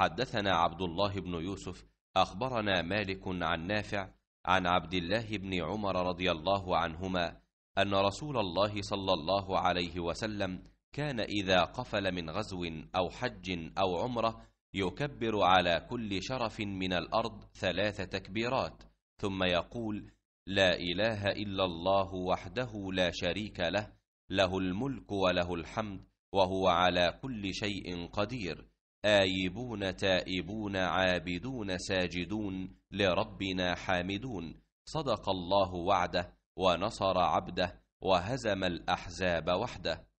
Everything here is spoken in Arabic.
حدثنا عبد الله بن يوسف اخبرنا مالك عن نافع عن عبد الله بن عمر رضي الله عنهما ان رسول الله صلى الله عليه وسلم كان اذا قفل من غزو او حج او عمره يكبر على كل شرف من الارض ثلاث تكبيرات ثم يقول لا اله الا الله وحده لا شريك له له الملك وله الحمد وهو على كل شيء قدير آيبون تائبون عابدون ساجدون لربنا حامدون صدق الله وعده ونصر عبده وهزم الأحزاب وحده